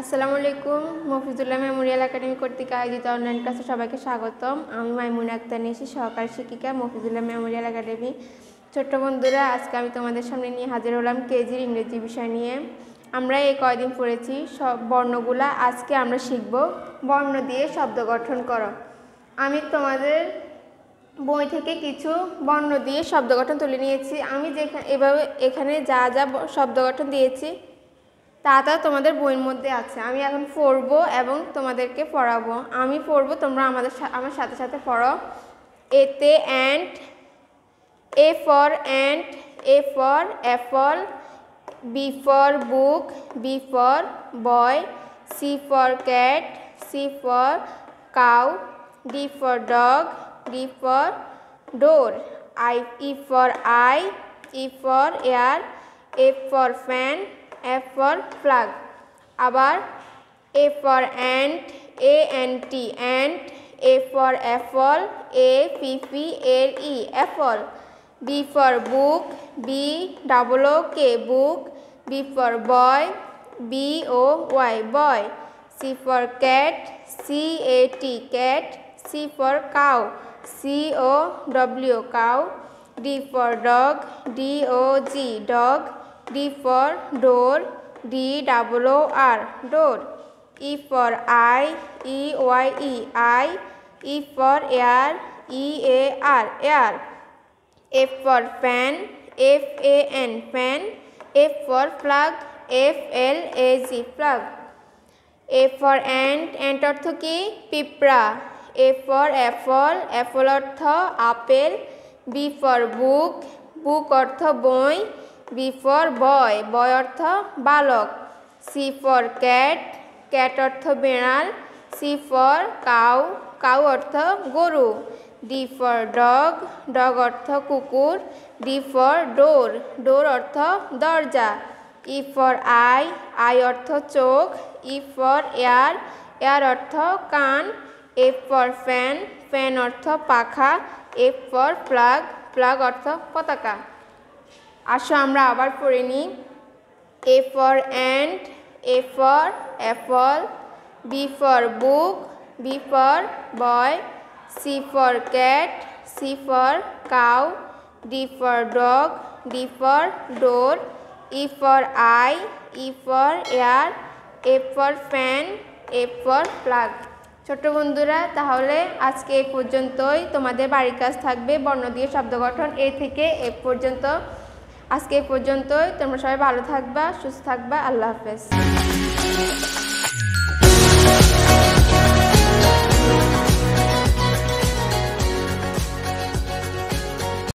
আসসালামু আলাইকুম Mofizullah Memorial academy কর্তৃক আয়োজিত অনলাইন ক্লাসে সবাইকে স্বাগতম আমি মাইমুন আক্তার নিশি সহকার শিক্ষিকা মফিজুল্লাহ মেমোরিয়াল একাডেমি ছোট্ট বন্ধুরা আজকে আমি তোমাদের সামনে নিয়ে হাজির হলাম কেজির ইংরেজি বিষয় নিয়ে আমরা এই কয়দিন পড়েছি সব বর্ণগুলা আজকে আমরা শিখব বর্ণ দিয়ে শব্দ গঠন করো আমি তোমাদের বই থেকে কিছু বর্ণ দিয়ে শব্দ গঠন তুলে নিয়েছি আমি যেখানে এভাবে এখানে যা যা শব্দ গঠন দিয়েছি তাতা তোমাদের বইয়ের মধ্যে আছে আমি এখন পড়বো এবং তোমাদেরকে পড়াবো আমি পড়বো তোমরা আমাদের আমার সাথে সাথে পড়ো এতে ant A for ant A for apple B for book B for boy C for cat C for cow D for dog D for door eye E for eye E for air A for fan F for flag আবার A for ant A ant T ant A for apple A P P L E apple B for book B double O K book B for boy B O Y boy C for cat C A T cat C for cow C O W cow D for dog D O G dog D for door, D double O R, door. E for I, E Y E, I. E for air, E A R, air. F for fan, F A N, fan. F for plug, F L A G, plug. A for ant, ant অর্থ কি pipra. A for apple, apple অর্থ apple. B for book, book অর্থ বই B for বয় বয় অর্থ বালক C for cat cat অর্থ বেড়াল C for cow cow অর্থ গরু ডি ফর ডগ ডগ অর্থ কুকুর ডি ফর ডোর ডোর অর্থ দরজা ই ফর আই আই অর্থ চোখ ই ফর এয়ার এয়ার অর্থ কান এফ ফর ফ্যান ফ্যান অর্থ পাখা এফ ফর প্লাগ প্লাগ অর্থ পতাকা আসো আমরা আবার পড়ে নিই A for ant A for apple B for book B for boy C for cat C for cow D for dog D for door E for eye E for air A for fan A for plug ছোট বন্ধুরা তাহলে আজকে এ পর্যন্তই তোমাদের বাড়ির কাজ থাকবে বর্ণ দিয়ে শব্দ গঠন এ থেকে এ পর্যন্ত আজকে এই পর্যন্তই তোমরা সবাই ভালো থাকবা সুস্থ থাকবা আল্লাহ হাফেজ